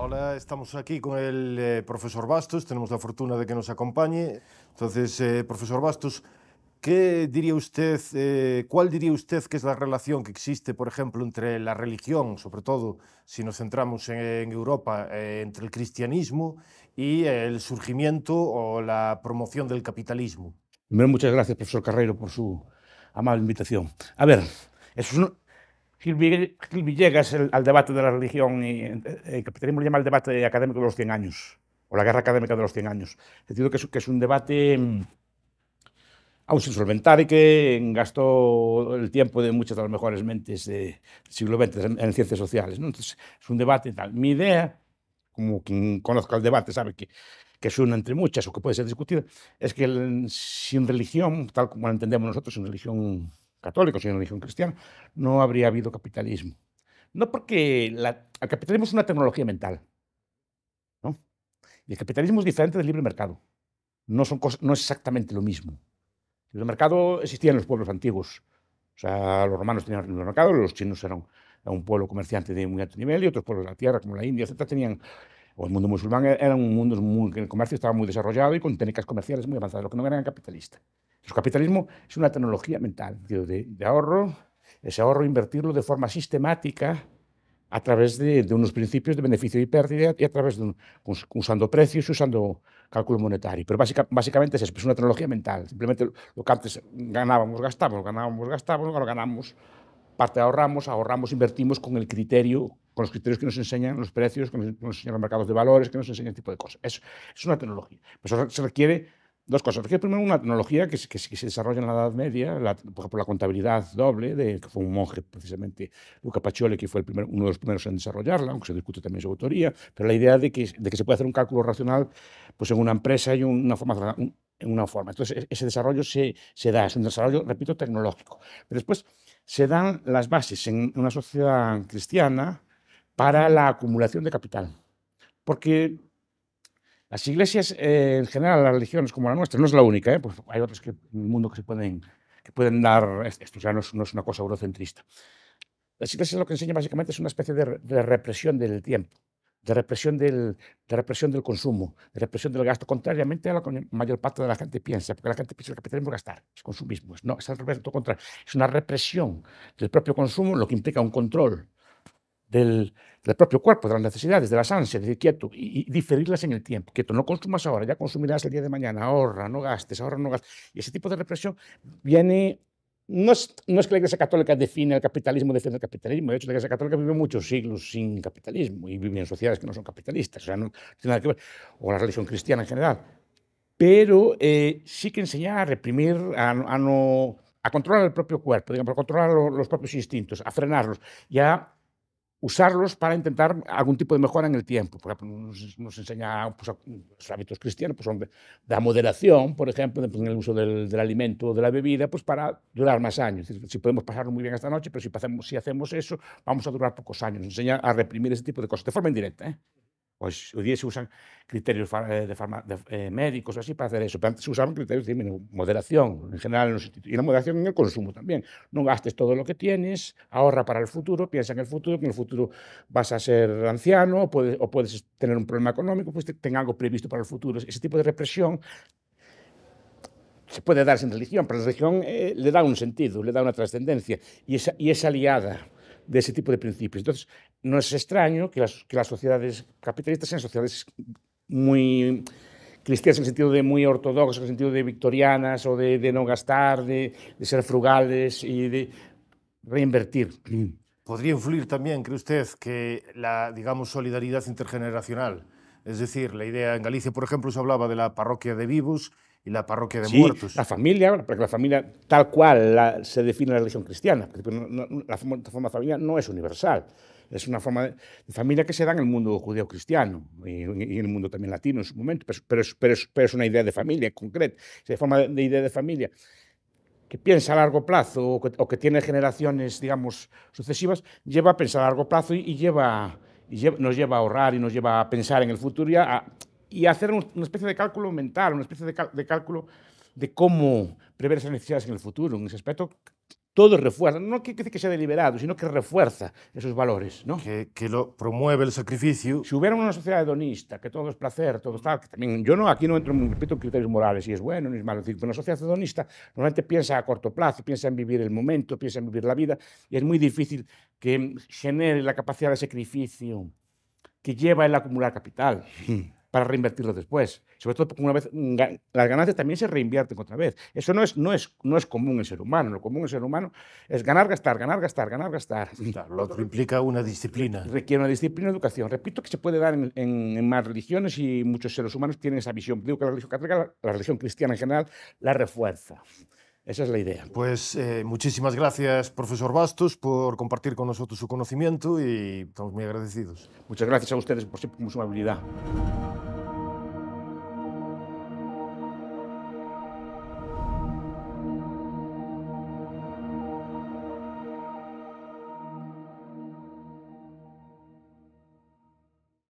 Hola, estamos aquí con el eh, profesor Bastos, tenemos la fortuna de que nos acompañe. Entonces, eh, profesor Bastos, ¿qué diría usted, eh, cuál diría usted que es la relación que existe, por ejemplo, entre la religión, sobre todo si nos centramos en, Europa, entre el cristianismo y el surgimiento o la promoción del capitalismo? muchas gracias, profesor Carreiro, por su amable invitación. A ver, eso es un Gil Villegas al debate de la religión y eh, el capitalismo llama el debate académico de los 100 años, o la guerra académica de los 100 años. En sentido que es, un debate mm, aún sin solventar y que mm, gastó el tiempo de muchas de las mejores mentes del siglo XX en, ciencias sociales. ¿no? Entonces, es un debate tal. Mi idea, como quien conozca el debate sabe que, que es una entre muchas o que puede ser discutida, es que mm, sin religión, tal como la entendemos nosotros, sin religión católico, y en religión cristiana, no habría habido capitalismo. No porque la, el capitalismo es una tecnología mental. ¿no? Y el capitalismo es diferente del libre mercado. No, son no es exactamente lo mismo. El libre mercado existía en los pueblos antiguos. O sea, los romanos tenían el libre mercado, los chinos eran, un pueblo comerciante de muy alto nivel y otros pueblos de la tierra, como la India, etc., tenían o el mundo musulmán era un mundo en el comercio estaba muy desarrollado y con técnicas comerciales muy avanzadas, lo que no era capitalista. El capitalismo es una tecnología mental de, ahorro, ese ahorro invertirlo de forma sistemática a través de, unos principios de beneficio y pérdida y a través de usando precios, y usando cálculo monetario. Pero básicamente es, una tecnología mental. Simplemente lo que antes ganábamos, gastábamos, ganábamos, gastábamos, ahora ganamos, parte ahorramos, ahorramos, invertimos con el criterio, con los criterios que nos enseñan los precios, que nos, enseñan los mercados de valores, que nos enseñan este tipo de cosas. Es, una tecnología. pero pues se requiere Dos cosas. primero, una tecnología que, se desarrolla en la Edad Media, por ejemplo, la contabilidad doble, de, que fue un monje, precisamente, Luca Pacioli, que fue el uno de los primeros en desarrollarla, aunque se discute también su autoría, pero la idea de que, de que se puede hacer un cálculo racional pues, en una empresa y una forma, en una forma. Entonces, e, ese desarrollo se, da, es un desarrollo, repito, tecnológico. Pero después se dan las bases en una sociedad cristiana para la acumulación de capital. Porque las iglesias, eh, en general, las religiones como la nuestra, no es la única, ¿eh? pues hay otras que, en el mundo que se pueden, que pueden dar, esto ya no es, una cosa eurocentrista. Las iglesias lo que enseñan básicamente es una especie de, represión del tiempo, de represión del, de represión del consumo, de represión del gasto, contrariamente a lo que la mayor parte de la gente piensa, porque la gente piensa que el capitalismo es gastar, es consumismo. No, es al revés, todo contrario. Es una represión del propio consumo, lo que implica un control del, propio cuerpo, de las necesidades, de las ansias, de quieto, y, diferirlas en el tiempo. Quieto, no consumas ahora, ya consumirás el día de mañana, ahorra, no gastes, ahorra, no gastes. Y ese tipo de represión viene... No es, no es que la Iglesia Católica define el capitalismo, defiende el capitalismo. De hecho, la Iglesia Católica vive muchos siglos sin capitalismo y vive en sociedades que no son capitalistas, o, que o la religión cristiana en general. Pero eh, sí que enseña a reprimir, a, no a controlar el propio cuerpo, digamos, a controlar los propios instintos, a frenarlos y a usarlos para intentar algún tipo de mejora en el tiempo. Por ejemplo, nos, enseña pues, los hábitos cristianos, pues son de, la moderación, por ejemplo, pues, en el uso del, alimento o de la bebida, pues para durar más años. Es decir, si podemos pasarlo muy bien esta noche, pero si, si hacemos eso, vamos a durar pocos años. Nos enseña a reprimir ese tipo de cosas, de forma indirecta. ¿eh? Pues hoy día se usan criterios eh, de, eh, médicos o así para hacer eso, pero antes se usaban criterios de moderación en general y la moderación en el consumo también. No gastes todo lo que tienes, ahorra para el futuro, piensa en el futuro, que en el futuro vas a ser anciano o puedes, tener un problema económico, pues ten algo previsto para el futuro. Ese tipo de represión se puede dar sin religión, pero la religión eh, le da un sentido, le da una trascendencia y es y esa aliada de ese tipo de principios. Entonces, no es extraño que las, sociedades capitalistas sean sociedades muy cristianas en el sentido de muy ortodoxas, en el sentido de victorianas o de, no gastar, de, ser frugales y de reinvertir. ¿Podría influir también, cree usted, que la, digamos, solidaridad intergeneracional es decir, la idea en Galicia, por ejemplo, se hablaba de la parroquia de vivos y la parroquia de sí, muertos. La familia, porque la familia tal cual se define la religión cristiana, la forma, de familia no es universal. Es una forma de, familia que se da en el mundo judeo-cristiano y, en el mundo también latino en su momento, pero, es, una idea de familia concreta, es forma de, idea de familia que piensa a largo plazo o que, tiene generaciones, digamos, sucesivas, lleva a pensar a largo plazo y lleva nos lleva a ahorrar y nos lleva a pensar en el futuro y a, hacer una especie de cálculo mental, una especie de, de cálculo de cómo prever esas necesidades en el futuro. En ese aspecto, todo refuerza, no que decir que sea deliberado, sino que refuerza esos valores. ¿no? Que, que, lo promueve el sacrificio. Si hubiera una sociedad hedonista, que todo es placer, todo está, que también yo no, aquí no entro, repito, en criterios morales, si es bueno, ni es malo. una sociedad hedonista normalmente piensa a corto plazo, piensa en vivir el momento, piensa en vivir la vida, y es muy difícil que genere la capacidad de sacrificio que lleva el acumular capital. Hmm para reinvertirlo después. Sobre todo porque una vez, mm, las ganancias también se reinvierten otra vez. Eso no es, no es, no es común en el ser humano. Lo común en el ser humano es ganar, gastar, ganar, gastar, ganar, gastar. Claro, lo otro implica una disciplina. Requiere una disciplina y educación. Repito que se puede dar en, más religiones y muchos seres humanos tienen esa visión. Digo que la religión católica, la, religión cristiana en general, la refuerza. Esa es la idea. Pues eh, muchísimas gracias, profesor Bastos, por compartir con nosotros su conocimiento y estamos muy agradecidos. Muchas gracias a ustedes por su amabilidad.